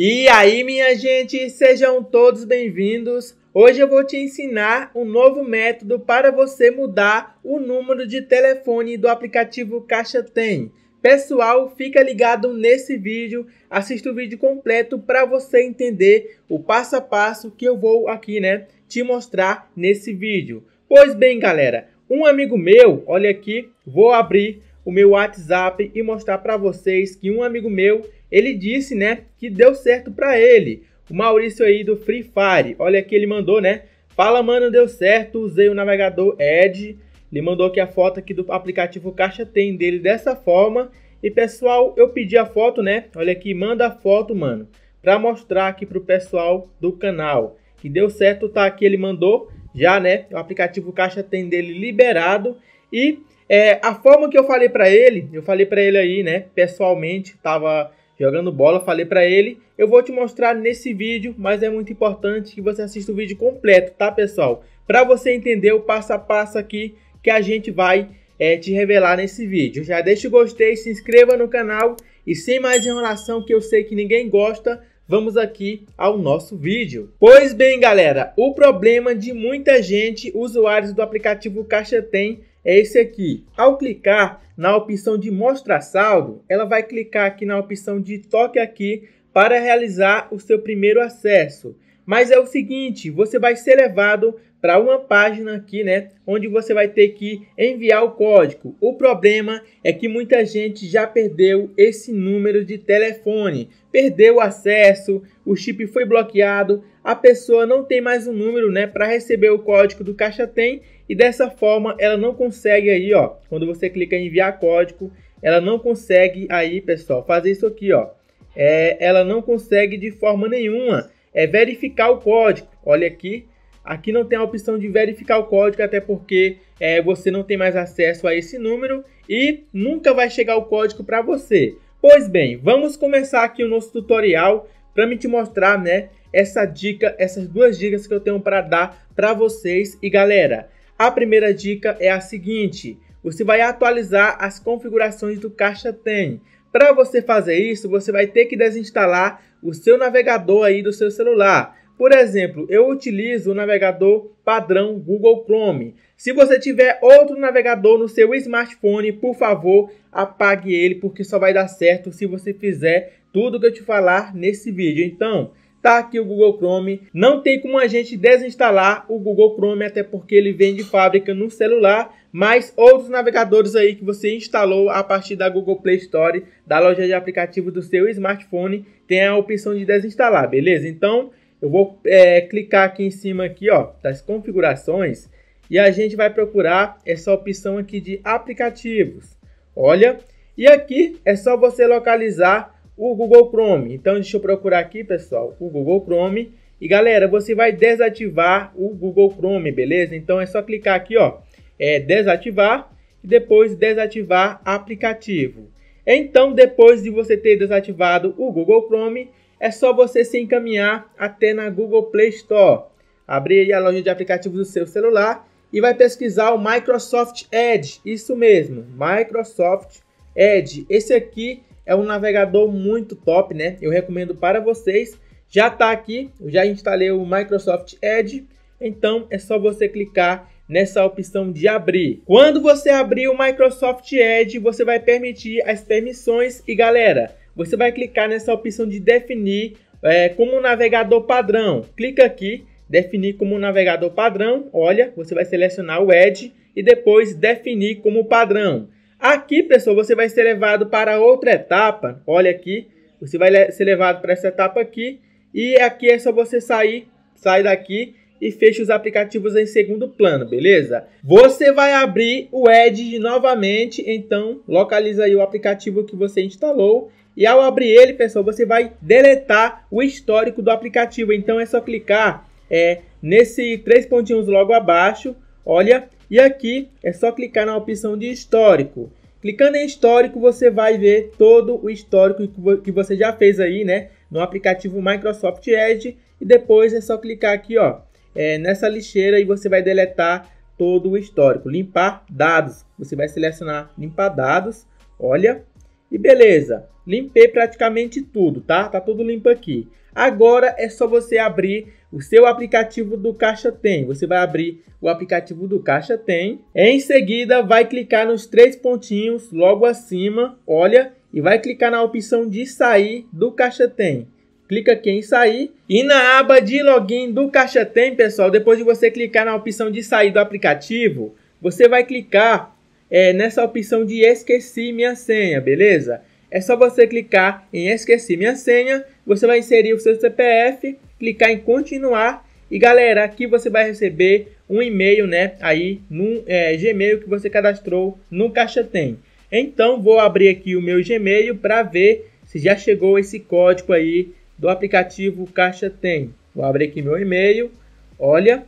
E aí, minha gente, sejam todos bem-vindos. Hoje eu vou te ensinar um novo método para você mudar o número de telefone do aplicativo Caixa Tem. Pessoal, fica ligado nesse vídeo, assista o vídeo completo para você entender o passo a passo que eu vou aqui, né, te mostrar nesse vídeo. Pois bem, galera, um amigo meu, olha aqui, vou abrir o meu WhatsApp e mostrar para vocês que um amigo meu, ele disse, né, que deu certo para ele. O Maurício aí do Free Fire, olha que ele mandou, né? Fala, mano, deu certo, usei o navegador Edge. Ele mandou aqui a foto aqui do aplicativo Caixa Tem dele dessa forma. E, pessoal, eu pedi a foto, né? Olha aqui, manda a foto, mano, para mostrar aqui pro pessoal do canal. Que deu certo, tá aqui, ele mandou já, né? O aplicativo Caixa Tem dele liberado. E é, a forma que eu falei para ele, eu falei para ele aí, né, pessoalmente, tava jogando bola, falei para ele, eu vou te mostrar nesse vídeo, mas é muito importante que você assista o vídeo completo, tá, pessoal? Para você entender o passo a passo aqui que a gente vai é, te revelar nesse vídeo. Já deixa o gostei, se inscreva no canal e sem mais enrolação que eu sei que ninguém gosta, vamos aqui ao nosso vídeo. Pois bem, galera, o problema de muita gente, usuários do aplicativo Caixa Tem, é esse aqui. Ao clicar na opção de mostrar saldo, ela vai clicar aqui na opção de toque aqui para realizar o seu primeiro acesso. Mas é o seguinte, você vai ser levado para uma página aqui, né, onde você vai ter que enviar o código. O problema é que muita gente já perdeu esse número de telefone, perdeu o acesso, o chip foi bloqueado, a pessoa não tem mais o um número, né, para receber o código do Caixa Tem e dessa forma, ela não consegue aí, ó, quando você clica em enviar código, ela não consegue aí, pessoal, fazer isso aqui, ó. É, ela não consegue de forma nenhuma é verificar o código. Olha aqui, aqui não tem a opção de verificar o código, até porque é, você não tem mais acesso a esse número e nunca vai chegar o código para você. Pois bem, vamos começar aqui o nosso tutorial para me te mostrar, né, essa dica, essas duas dicas que eu tenho para dar para vocês e galera. A primeira dica é a seguinte: você vai atualizar as configurações do Caixa Tem. Para você fazer isso, você vai ter que desinstalar o seu navegador aí do seu celular. Por exemplo, eu utilizo o navegador padrão Google Chrome. Se você tiver outro navegador no seu smartphone, por favor, apague ele porque só vai dar certo se você fizer tudo que eu te falar nesse vídeo. Então, instalar aqui o Google Chrome. Não tem como a gente desinstalar o Google Chrome, até porque ele vem de fábrica no celular, mas outros navegadores aí que você instalou a partir da Google Play Store, da loja de aplicativo do seu smartphone, tem a opção de desinstalar, beleza? Então, eu vou é, clicar aqui em cima aqui, ó, das configurações, e a gente vai procurar essa opção aqui de aplicativos. Olha, e aqui é só você localizar o Google Chrome. Então, deixa eu procurar aqui, pessoal, o Google Chrome. E galera, você vai desativar o Google Chrome, beleza? Então é só clicar aqui, ó, é desativar e depois desativar aplicativo. Então, depois de você ter desativado o Google Chrome, é só você se encaminhar até na Google Play Store. Abrir a loja de aplicativos do seu celular e vai pesquisar o Microsoft Edge. Isso mesmo, Microsoft Edge. Esse aqui é um navegador muito top, né? Eu recomendo para vocês. Já está aqui, já instalei o Microsoft Edge, então é só você clicar nessa opção de abrir. Quando você abrir o Microsoft Edge, você vai permitir as permissões e galera, você vai clicar nessa opção de definir é, como navegador padrão. Clica aqui, definir como navegador padrão, olha, você vai selecionar o Edge e depois definir como padrão. Aqui, pessoal, você vai ser levado para outra etapa. Olha aqui, você vai ser levado para essa etapa aqui. E aqui é só você sair, sai daqui e fecha os aplicativos em segundo plano, beleza? Você vai abrir o Edge novamente, então localiza aí o aplicativo que você instalou. E ao abrir ele, pessoal, você vai deletar o histórico do aplicativo. Então é só clicar é, nesse três pontinhos logo abaixo, olha, e aqui é só clicar na opção de histórico. Clicando em histórico, você vai ver todo o histórico que você já fez aí, né? No aplicativo Microsoft Edge. E depois é só clicar aqui, ó, é, nessa lixeira e você vai deletar todo o histórico. Limpar dados. Você vai selecionar limpar dados. Olha, e beleza, limpei praticamente tudo, tá? Tá tudo limpo aqui. Agora é só você abrir o seu aplicativo do Caixa Tem. Você vai abrir o aplicativo do Caixa Tem. Em seguida, vai clicar nos três pontinhos logo acima, olha, e vai clicar na opção de sair do Caixa Tem. Clica aqui em sair e na aba de login do Caixa Tem, pessoal, depois de você clicar na opção de sair do aplicativo, você vai clicar é, nessa opção de esqueci minha senha, beleza? É só você clicar em esqueci minha senha, você vai inserir o seu CPF, clicar em continuar e galera, aqui você vai receber um e-mail, né, aí no é, Gmail que você cadastrou no Caixa Tem. Então vou abrir aqui o meu Gmail para ver se já chegou esse código aí do aplicativo Caixa Tem. Vou abrir aqui meu e-mail. Olha,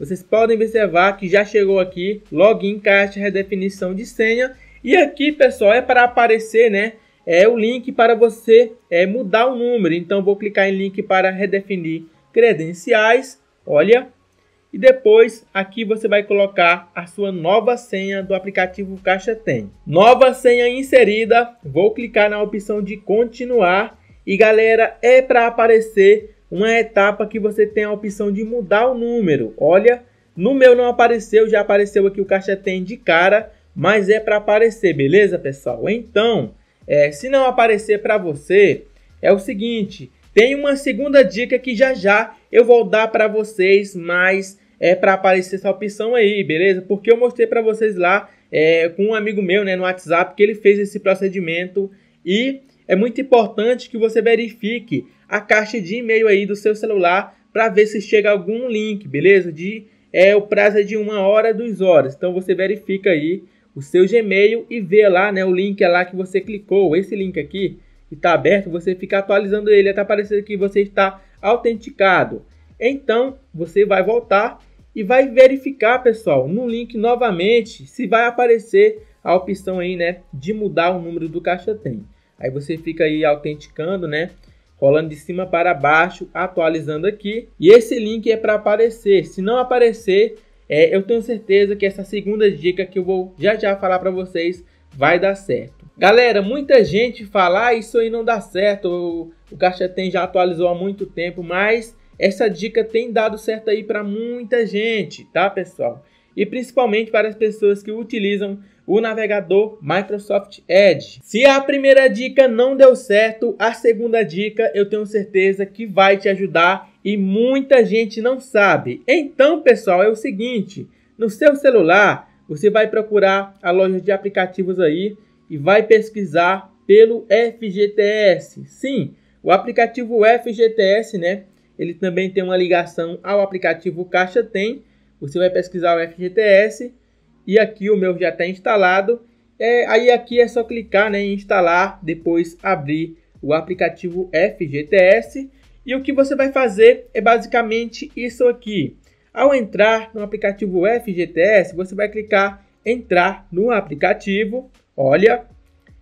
vocês podem observar que já chegou aqui login, caixa, redefinição de senha. E aqui, pessoal, é para aparecer, né? É o link para você é, mudar o número. Então, vou clicar em link para redefinir credenciais. Olha. E depois, aqui você vai colocar a sua nova senha do aplicativo Caixa Tem. Nova senha inserida. Vou clicar na opção de continuar. E, galera, é para aparecer uma etapa que você tem a opção de mudar o número. Olha, no meu não apareceu, já apareceu aqui o caixa tem de cara, mas é para aparecer, beleza, pessoal? Então, é, se não aparecer para você, é o seguinte, tem uma segunda dica que já já eu vou dar para vocês, mas é para aparecer essa opção aí, beleza? Porque eu mostrei para vocês lá é, com um amigo meu, né, no WhatsApp, que ele fez esse procedimento e é muito importante que você verifique a caixa de e-mail aí do seu celular para ver se chega algum link, beleza? De é o prazo é de uma hora, duas horas. Então você verifica aí o seu Gmail e vê lá, né? O link é lá que você clicou, esse link aqui que está aberto, você fica atualizando ele até aparecer que você está autenticado. Então você vai voltar e vai verificar, pessoal, no link novamente se vai aparecer a opção aí, né, de mudar o número do caixa tem. Aí você fica aí autenticando, né? Rolando de cima para baixo, atualizando aqui. E esse link é para aparecer. Se não aparecer, é, eu tenho certeza que essa segunda dica que eu vou já já falar para vocês vai dar certo. Galera, muita gente fala, ah, isso aí não dá certo, o, o Caixa Tem já atualizou há muito tempo, mas essa dica tem dado certo aí para muita gente, tá pessoal? E principalmente para as pessoas que utilizam o navegador Microsoft Edge. Se a primeira dica não deu certo, a segunda dica eu tenho certeza que vai te ajudar e muita gente não sabe. Então, pessoal, é o seguinte, no seu celular, você vai procurar a loja de aplicativos aí e vai pesquisar pelo FGTS. Sim, o aplicativo FGTS, né? Ele também tem uma ligação ao aplicativo Caixa Tem. Você vai pesquisar o FGTS e aqui o meu já está instalado. É, aí aqui é só clicar né, em instalar, depois abrir o aplicativo FGTS. E o que você vai fazer é basicamente isso aqui. Ao entrar no aplicativo FGTS, você vai clicar entrar no aplicativo, olha,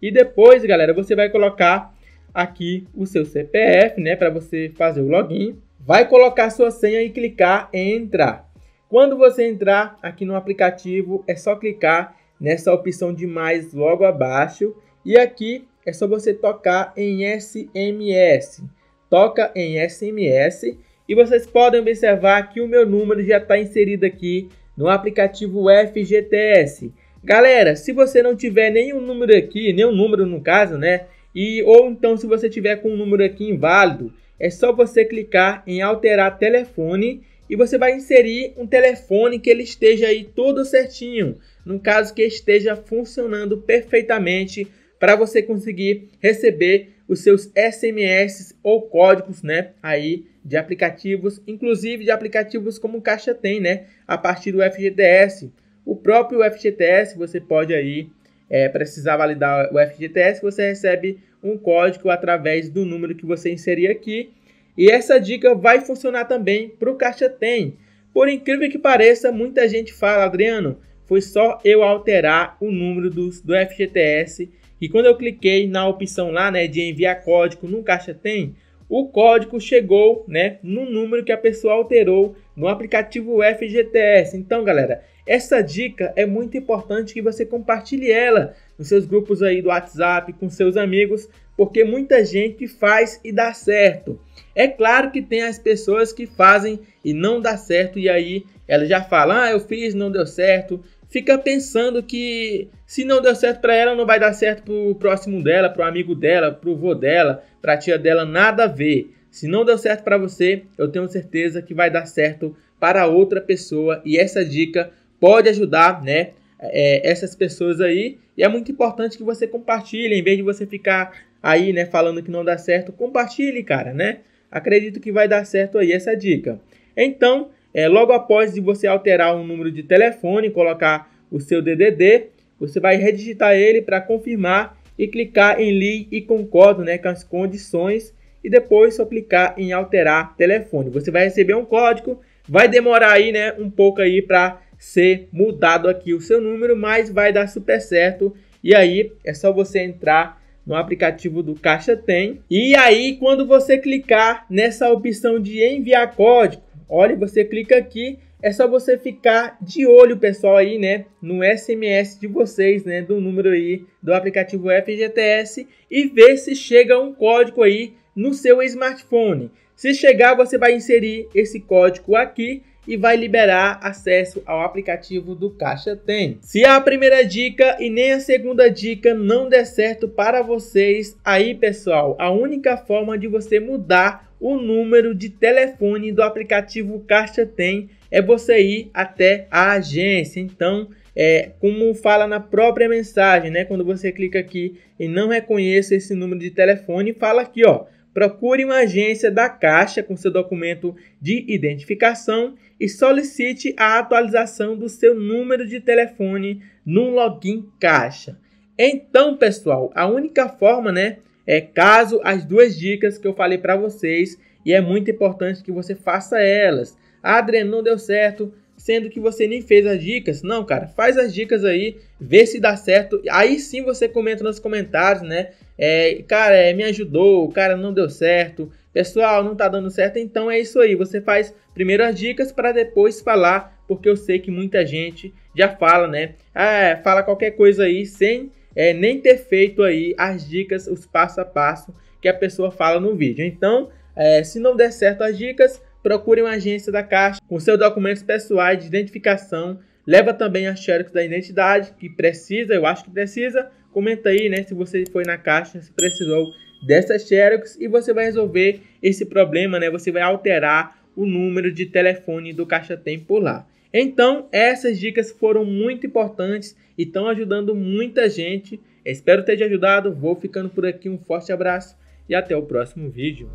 e depois, galera, você vai colocar aqui o seu CPF, né, para você fazer o login. Vai colocar sua senha e clicar em entrar. Quando você entrar aqui no aplicativo, é só clicar nessa opção de mais logo abaixo e aqui é só você tocar em SMS. Toca em SMS e vocês podem observar que o meu número já está inserido aqui no aplicativo FGTS. Galera, se você não tiver nenhum número aqui, nenhum número no caso, né? E ou então se você tiver com um número aqui inválido, é só você clicar em alterar telefone e você vai inserir um telefone que ele esteja aí todo certinho, no caso que esteja funcionando perfeitamente para você conseguir receber os seus SMS ou códigos, né, aí de aplicativos, inclusive de aplicativos como o Caixa tem, né, a partir do FGTS. O próprio FGTS, você pode aí é, precisar validar o FGTS, você recebe um código através do número que você inserir aqui e essa dica vai funcionar também para o Caixa Tem. Por incrível que pareça, muita gente fala, Adriano, foi só eu alterar o número do, do FGTS e quando eu cliquei na opção lá né, de enviar código no Caixa Tem, o código chegou né, no número que a pessoa alterou no aplicativo FGTS. Então, galera, essa dica é muito importante que você compartilhe ela nos seus grupos aí do WhatsApp, com seus amigos, porque muita gente faz e dá certo. É claro que tem as pessoas que fazem e não dá certo, e aí ela já fala: Ah, eu fiz, não deu certo. Fica pensando que se não deu certo para ela, não vai dar certo para o próximo dela, para o amigo dela, para o vô dela, para a tia dela, nada a ver. Se não deu certo para você, eu tenho certeza que vai dar certo para outra pessoa e essa dica pode ajudar, né, é, essas pessoas aí. E é muito importante que você compartilhe, em vez de você ficar aí, né, falando que não dá certo, compartilhe, cara, né? Acredito que vai dar certo aí essa dica. Então, é, logo após de você alterar um número de telefone, colocar o seu DDD, você vai redigitar ele para confirmar e clicar em li e concordo, né, com as condições e depois só clicar em alterar telefone. Você vai receber um código, vai demorar aí, né, um pouco aí para ser mudado aqui o seu número, mas vai dar super certo. E aí é só você entrar no aplicativo do Caixa Tem. E aí, quando você clicar nessa opção de enviar código, olha, você clica aqui, é só você ficar de olho, pessoal, aí, né, no SMS de vocês, né, do número aí do aplicativo FGTS e ver se chega um código aí no seu smartphone. Se chegar, você vai inserir esse código aqui e vai liberar acesso ao aplicativo do Caixa Tem. Se é a primeira dica e nem a segunda dica não der certo para vocês, aí pessoal, a única forma de você mudar o número de telefone do aplicativo Caixa Tem é você ir até a agência. Então, é, como fala na própria mensagem, né? Quando você clica aqui e não reconhece esse número de telefone, fala aqui, ó procure uma agência da Caixa com seu documento de identificação e solicite a atualização do seu número de telefone no login Caixa. Então, pessoal, a única forma, né, é caso as duas dicas que eu falei para vocês e é muito importante que você faça elas. A ah, Adriano, não deu certo sendo que você nem fez as dicas. Não, cara, faz as dicas aí, vê se dá certo. Aí sim você comenta nos comentários, né? É, cara, é, me ajudou, cara, não deu certo. Pessoal, não tá dando certo, então é isso aí. Você faz primeiro as dicas para depois falar, porque eu sei que muita gente já fala, né? Ah, fala qualquer coisa aí sem é, nem ter feito aí as dicas, os passo a passo que a pessoa fala no vídeo. Então, é, se não der certo as dicas, procure uma agência da Caixa com seus documentos pessoais de identificação. Leva também as xerox da identidade, que precisa, eu acho que precisa. Comenta aí, né, se você foi na Caixa, se precisou dessas xerox e você vai resolver esse problema, né? Você vai alterar o número de telefone do Caixa Tem por lá. Então, essas dicas foram muito importantes e estão ajudando muita gente. Espero ter te ajudado. Vou ficando por aqui. Um forte abraço e até o próximo vídeo.